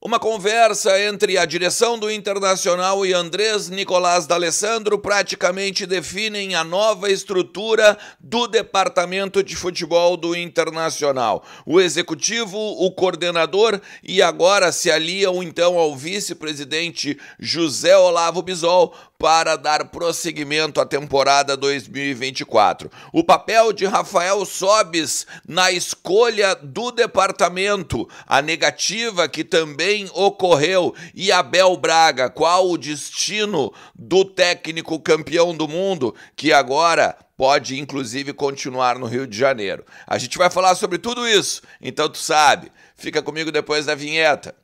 Uma conversa entre a direção do Internacional e Andrés Nicolás D'Alessandro praticamente definem a nova estrutura do departamento de futebol do Internacional. O executivo, o coordenador e agora se aliam então ao vice-presidente José Olavo Bisol para dar prosseguimento à temporada 2024. O papel de Rafael Sobis na escolha do departamento, a negativa que também também ocorreu. E Abel Braga, qual o destino do técnico campeão do mundo que agora pode inclusive continuar no Rio de Janeiro? A gente vai falar sobre tudo isso, então tu sabe. Fica comigo depois da vinheta.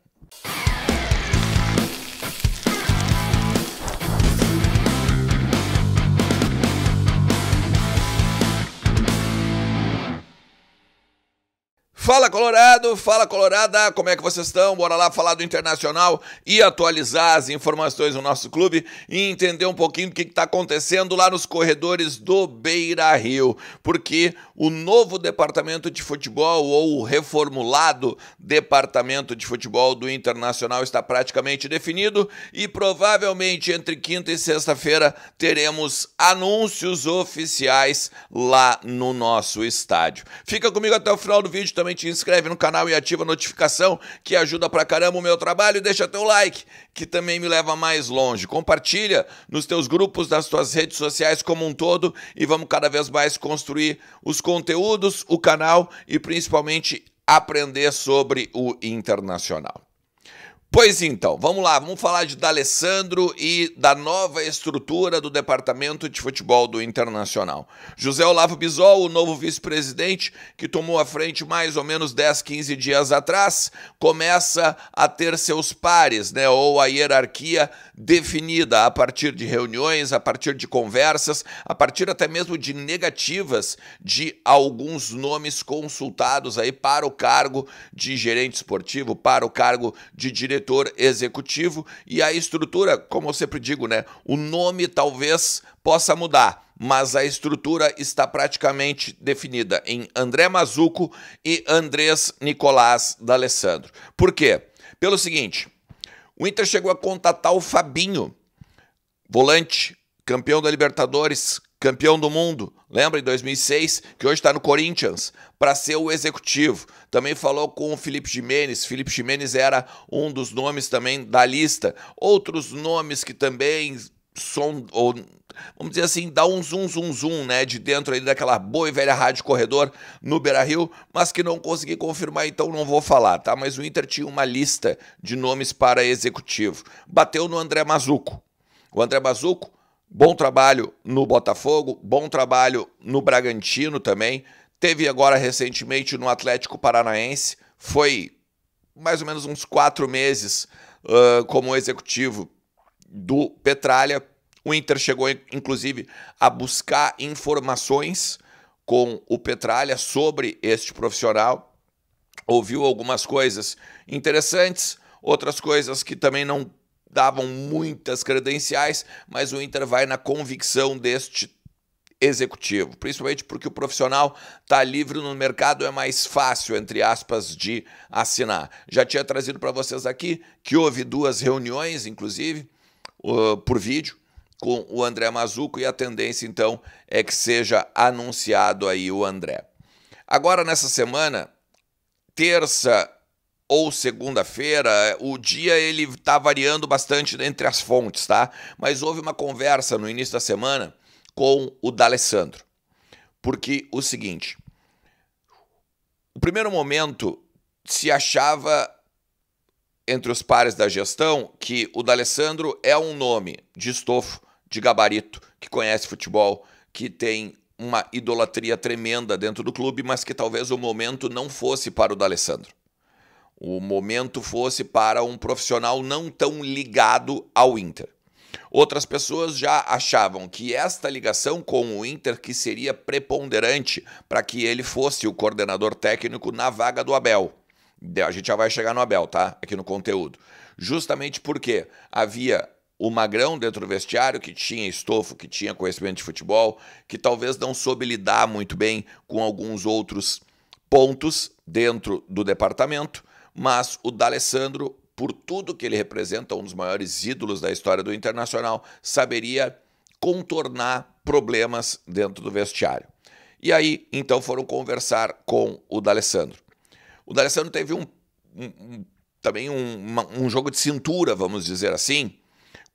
Fala Colorado, fala Colorada, como é que vocês estão? Bora lá falar do internacional e atualizar as informações do nosso clube e entender um pouquinho do que está acontecendo lá nos corredores do Beira Rio, porque o novo departamento de futebol ou o reformulado departamento de futebol do Internacional está praticamente definido e provavelmente entre quinta e sexta-feira teremos anúncios oficiais lá no nosso estádio. Fica comigo até o final do vídeo também te inscreve no canal e ativa a notificação, que ajuda pra caramba o meu trabalho. Deixa teu like, que também me leva mais longe. Compartilha nos teus grupos, nas tuas redes sociais como um todo e vamos cada vez mais construir os conteúdos, o canal e principalmente aprender sobre o internacional. Pois então, vamos lá, vamos falar de D'Alessandro e da nova estrutura do Departamento de Futebol do Internacional. José Olavo Bisol, o novo vice-presidente, que tomou a frente mais ou menos 10, 15 dias atrás, começa a ter seus pares, né, ou a hierarquia definida a partir de reuniões, a partir de conversas, a partir até mesmo de negativas de alguns nomes consultados aí para o cargo de gerente esportivo, para o cargo de diretor executivo e a estrutura, como eu sempre digo, né, o nome talvez possa mudar, mas a estrutura está praticamente definida em André Mazuco e Andrés Nicolás D'Alessandro. Por quê? Pelo seguinte, o Inter chegou a contatar o Fabinho, volante, campeão da Libertadores, campeão do mundo, lembra em 2006, que hoje está no Corinthians, para ser o executivo. Também falou com o Felipe Jimenez, Felipe Jimenez era um dos nomes também da lista. Outros nomes que também são, ou vamos dizer assim, dá um zoom, zoom, zoom, né? De dentro aí daquela boa e velha rádio corredor no Beira Rio, mas que não consegui confirmar, então não vou falar, tá? Mas o Inter tinha uma lista de nomes para executivo. Bateu no André Mazuco. O André Mazuco, bom trabalho no Botafogo, bom trabalho no Bragantino também. Teve agora recentemente no Atlético Paranaense, foi mais ou menos uns quatro meses uh, como executivo do Petralha o Inter chegou, inclusive, a buscar informações com o Petralha sobre este profissional. Ouviu algumas coisas interessantes, outras coisas que também não davam muitas credenciais, mas o Inter vai na convicção deste executivo, principalmente porque o profissional está livre no mercado, é mais fácil, entre aspas, de assinar. Já tinha trazido para vocês aqui que houve duas reuniões, inclusive, uh, por vídeo, com o André Mazuco e a tendência então é que seja anunciado aí o André. Agora nessa semana, terça ou segunda-feira, o dia ele está variando bastante entre as fontes, tá? Mas houve uma conversa no início da semana com o D'Alessandro. Porque o seguinte, o primeiro momento se achava entre os pares da gestão que o D'Alessandro é um nome de estofo de gabarito, que conhece futebol, que tem uma idolatria tremenda dentro do clube, mas que talvez o momento não fosse para o D'Alessandro. O momento fosse para um profissional não tão ligado ao Inter. Outras pessoas já achavam que esta ligação com o Inter que seria preponderante para que ele fosse o coordenador técnico na vaga do Abel. A gente já vai chegar no Abel, tá? Aqui no conteúdo. Justamente porque havia o magrão dentro do vestiário, que tinha estofo, que tinha conhecimento de futebol, que talvez não soube lidar muito bem com alguns outros pontos dentro do departamento, mas o D'Alessandro, por tudo que ele representa, um dos maiores ídolos da história do Internacional, saberia contornar problemas dentro do vestiário. E aí, então, foram conversar com o D'Alessandro. O D'Alessandro teve um, um, também um, uma, um jogo de cintura, vamos dizer assim,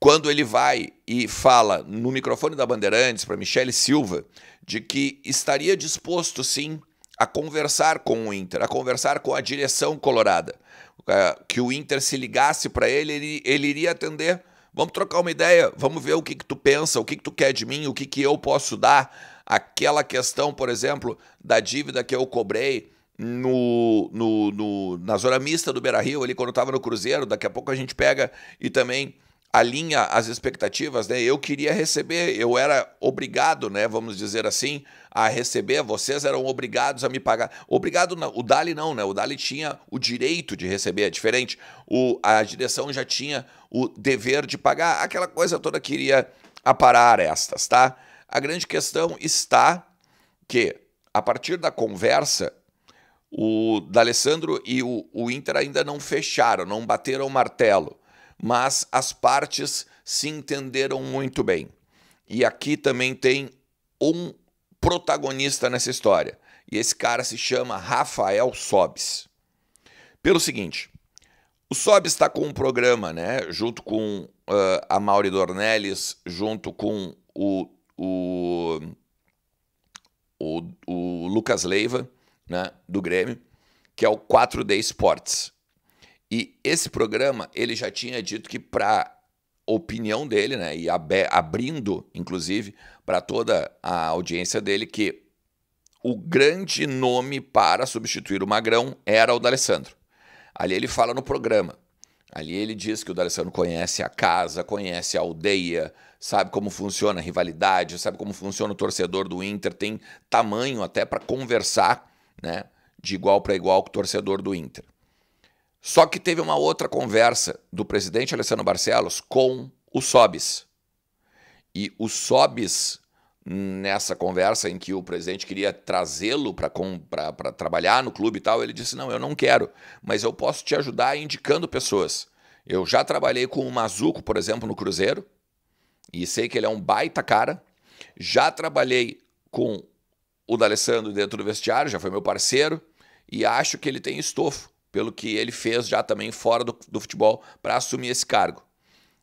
quando ele vai e fala no microfone da Bandeirantes para Michele Silva de que estaria disposto sim a conversar com o Inter, a conversar com a direção colorada, é, que o Inter se ligasse para ele, ele, ele, iria atender. Vamos trocar uma ideia, vamos ver o que, que tu pensa, o que, que tu quer de mim, o que, que eu posso dar. Aquela questão, por exemplo, da dívida que eu cobrei no, no, no na zona mista do Beira Rio, ali quando estava no Cruzeiro, daqui a pouco a gente pega e também alinha as expectativas, né? Eu queria receber, eu era obrigado, né? Vamos dizer assim, a receber. Vocês eram obrigados a me pagar. Obrigado, o Dali não, né? O Dali tinha o direito de receber, é diferente. O, a direção já tinha o dever de pagar. Aquela coisa toda queria aparar estas, tá? A grande questão está que a partir da conversa o D'Alessandro e o, o Inter ainda não fecharam, não bateram o martelo mas as partes se entenderam muito bem. E aqui também tem um protagonista nessa história. E esse cara se chama Rafael Sobes. Pelo seguinte, o Sobes está com um programa, né? Junto com uh, a Mauri Dornelles, junto com o, o, o, o Lucas Leiva, né? Do Grêmio, que é o 4D Sports. E esse programa, ele já tinha dito que para opinião dele, né, e abrindo, inclusive, para toda a audiência dele, que o grande nome para substituir o Magrão era o D'Alessandro. Ali ele fala no programa. Ali ele diz que o D'Alessandro conhece a casa, conhece a aldeia, sabe como funciona a rivalidade, sabe como funciona o torcedor do Inter, tem tamanho até para conversar, né, de igual para igual com o torcedor do Inter. Só que teve uma outra conversa do presidente Alessandro Barcelos com o Sobis. E o Sobis, nessa conversa em que o presidente queria trazê-lo para trabalhar no clube e tal, ele disse: Não, eu não quero, mas eu posso te ajudar indicando pessoas. Eu já trabalhei com o Mazuco, por exemplo, no Cruzeiro, e sei que ele é um baita cara. Já trabalhei com o D'Alessandro dentro do vestiário, já foi meu parceiro, e acho que ele tem estofo pelo que ele fez já também fora do, do futebol para assumir esse cargo.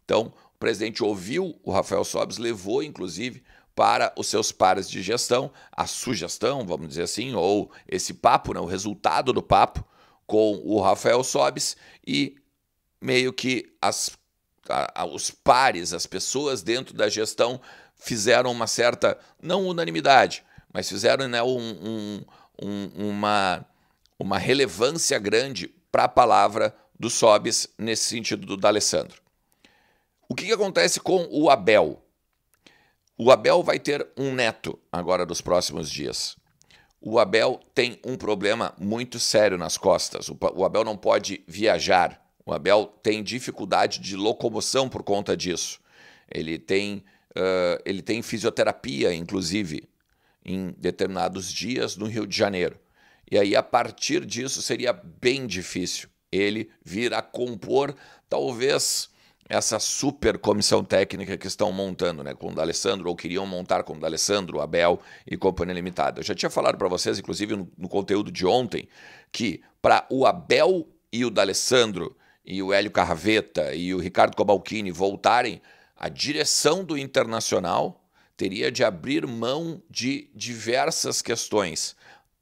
Então, o presidente ouviu o Rafael Sobes, levou inclusive para os seus pares de gestão a sugestão, vamos dizer assim, ou esse papo, né, o resultado do papo com o Rafael Sobes e meio que as, a, a, os pares, as pessoas dentro da gestão fizeram uma certa, não unanimidade, mas fizeram né, um, um, um, uma uma relevância grande para a palavra do Sobis nesse sentido do D'Alessandro. O que, que acontece com o Abel? O Abel vai ter um neto agora nos próximos dias. O Abel tem um problema muito sério nas costas. O Abel não pode viajar. O Abel tem dificuldade de locomoção por conta disso. Ele tem, uh, ele tem fisioterapia, inclusive, em determinados dias no Rio de Janeiro. E aí, a partir disso, seria bem difícil ele vir a compor, talvez, essa super comissão técnica que estão montando, né, com o D'Alessandro, ou queriam montar com o D'Alessandro, Abel e Companhia Limitada. Eu já tinha falado para vocês, inclusive, no, no, conteúdo de ontem, que para o Abel e o D'Alessandro, e o Hélio Carraveta e o Ricardo Cobalcini voltarem, a direção do Internacional teria de abrir mão de diversas questões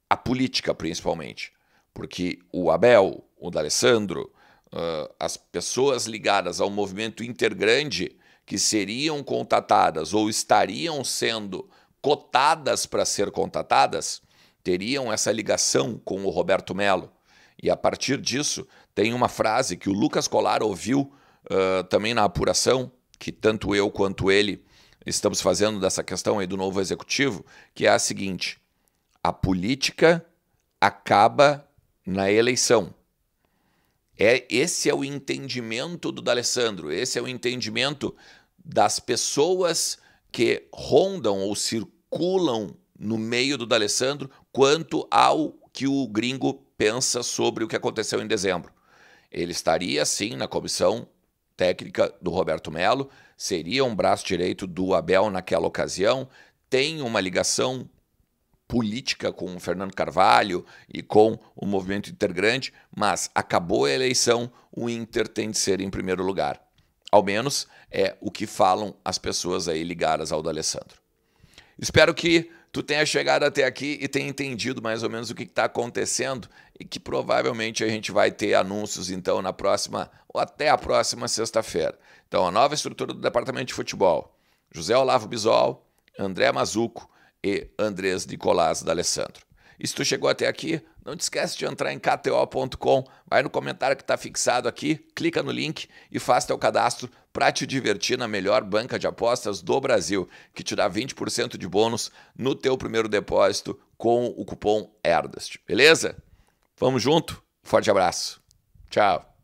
a política, principalmente. Porque o Abel, o D'Alessandro, uh, as pessoas ligadas ao movimento intergrande que seriam contatadas ou estariam sendo cotadas para ser contatadas, teriam essa ligação com o Roberto Melo. E a partir disso, tem uma frase que o Lucas Colar ouviu uh, também na apuração, que tanto eu quanto ele estamos fazendo dessa questão aí do novo executivo, que é a seguinte: a política acaba na eleição. É, esse é o entendimento do D'Alessandro, esse é o entendimento das pessoas que rondam ou circulam no meio do D'Alessandro quanto ao que o gringo pensa sobre o que aconteceu em dezembro. Ele estaria, sim, na comissão técnica do Roberto Melo, seria um braço direito do Abel naquela ocasião, tem uma ligação política com o Fernando Carvalho e com o movimento intergrande, mas acabou a eleição, o Inter tem de ser em primeiro lugar. Ao menos é o que falam as pessoas aí ligadas ao D'Alessandro. Espero que tu tenha chegado até aqui e tenha entendido mais ou menos o que está acontecendo e que provavelmente a gente vai ter anúncios então na próxima ou até a próxima sexta-feira. Então, a nova estrutura do Departamento de Futebol. José Olavo Bisol, André Mazuco, e Andrés Nicolás D'Alessandro. E se tu chegou até aqui, não te esquece de entrar em kto.com, vai no comentário que está fixado aqui, clica no link e faz teu cadastro para te divertir na melhor banca de apostas do Brasil, que te dá 20% de bônus no teu primeiro depósito com o cupom ERDAST. Beleza? Vamos junto? Forte abraço. Tchau.